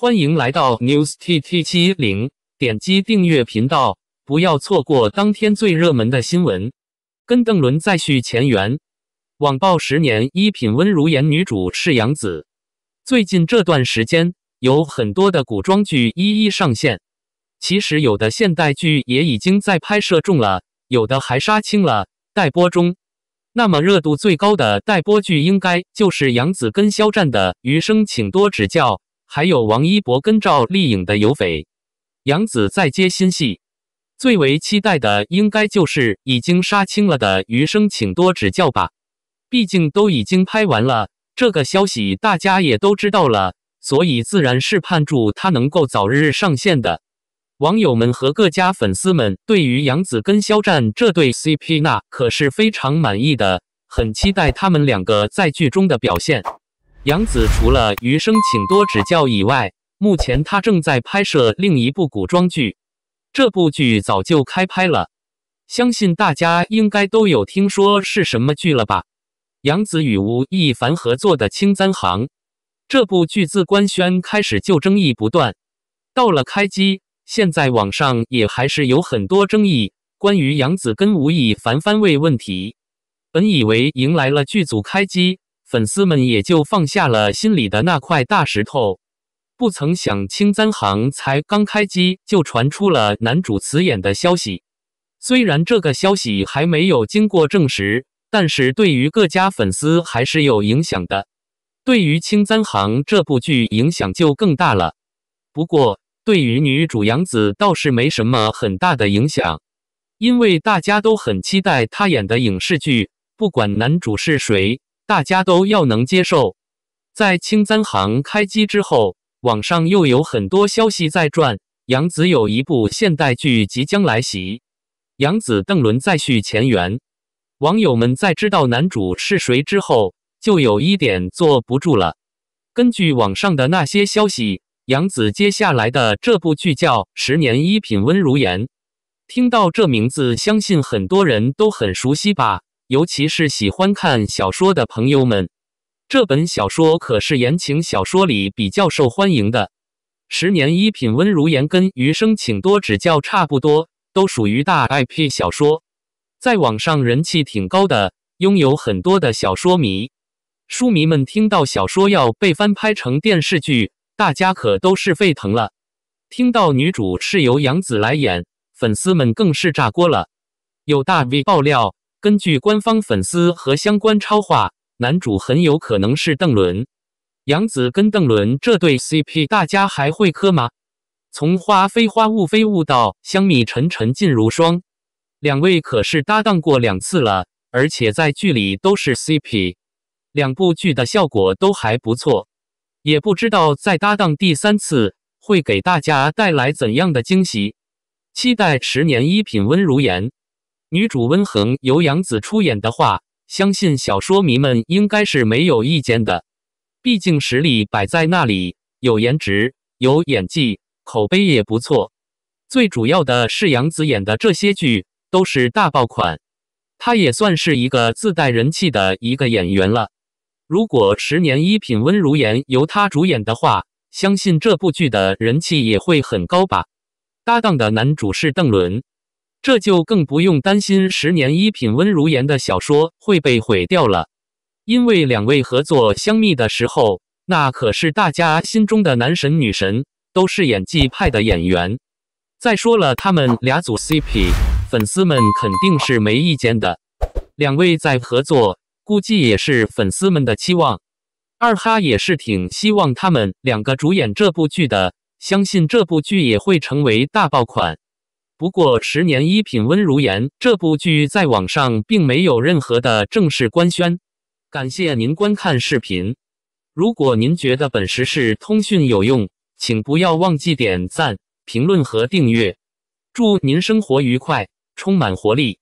欢迎来到 News T T 七零，点击订阅频道，不要错过当天最热门的新闻。跟邓伦再续前缘，网曝十年一品温如言女主是杨紫。最近这段时间，有很多的古装剧一一上线，其实有的现代剧也已经在拍摄中了，有的还杀青了，待播中。那么热度最高的待播剧，应该就是杨紫跟肖战的《余生，请多指教》。还有王一博跟赵丽颖的《有翡》，杨紫再接新戏，最为期待的应该就是已经杀青了的《余生，请多指教》吧。毕竟都已经拍完了，这个消息大家也都知道了，所以自然是盼祝他能够早日上线的。网友们和各家粉丝们对于杨紫跟肖战这对 CP 那可是非常满意的，很期待他们两个在剧中的表现。杨紫除了《余生，请多指教》以外，目前她正在拍摄另一部古装剧。这部剧早就开拍了，相信大家应该都有听说是什么剧了吧？杨紫与吴亦凡合作的《青簪行》，这部剧自官宣开始就争议不断，到了开机，现在网上也还是有很多争议，关于杨紫跟吴亦凡番位问题。本以为迎来了剧组开机。粉丝们也就放下了心里的那块大石头，不曾想《青簪行》才刚开机，就传出了男主辞演的消息。虽然这个消息还没有经过证实，但是对于各家粉丝还是有影响的。对于《青簪行》这部剧影响就更大了。不过，对于女主杨紫倒是没什么很大的影响，因为大家都很期待她演的影视剧，不管男主是谁。大家都要能接受。在《青簪行》开机之后，网上又有很多消息在转，杨紫有一部现代剧即将来袭，杨紫邓伦再续前缘。网友们在知道男主是谁之后，就有一点坐不住了。根据网上的那些消息，杨紫接下来的这部剧叫《十年一品温如言》，听到这名字，相信很多人都很熟悉吧。尤其是喜欢看小说的朋友们，这本小说可是言情小说里比较受欢迎的，《十年一品温如言》跟《余生请多指教》差不多，都属于大 IP 小说，在网上人气挺高的，拥有很多的小说迷。书迷们听到小说要被翻拍成电视剧，大家可都是沸腾了。听到女主是由杨紫来演，粉丝们更是炸锅了。有大 V 爆料。根据官方粉丝和相关超话，男主很有可能是邓伦。杨紫跟邓伦这对 CP，大家还会磕吗？从花非花雾非雾到香蜜沉沉烬如霜，两位可是搭档过两次了，而且在剧里都是 CP，两部剧的效果都还不错。也不知道再搭档第三次会给大家带来怎样的惊喜，期待十年一品温如言。女主温衡由杨紫出演的话，相信小说迷们应该是没有意见的。毕竟实力摆在那里，有颜值，有演技，口碑也不错。最主要的是杨紫演的这些剧都是大爆款，她也算是一个自带人气的一个演员了。如果《十年一品温如言》由她主演的话，相信这部剧的人气也会很高吧。搭档的男主是邓伦。这就更不用担心十年一品温如言的小说会被毁掉了，因为两位合作香蜜的时候，那可是大家心中的男神女神，都是演技派的演员。再说了，他们俩组 CP，粉丝们肯定是没意见的。两位在合作，估计也是粉丝们的期望。二哈也是挺希望他们两个主演这部剧的，相信这部剧也会成为大爆款。不过十年一品温如言这部剧在网上并没有任何的正式官宣。感谢您观看视频。如果您觉得本时事通讯有用，请不要忘记点赞、评论和订阅。祝您生活愉快，充满活力。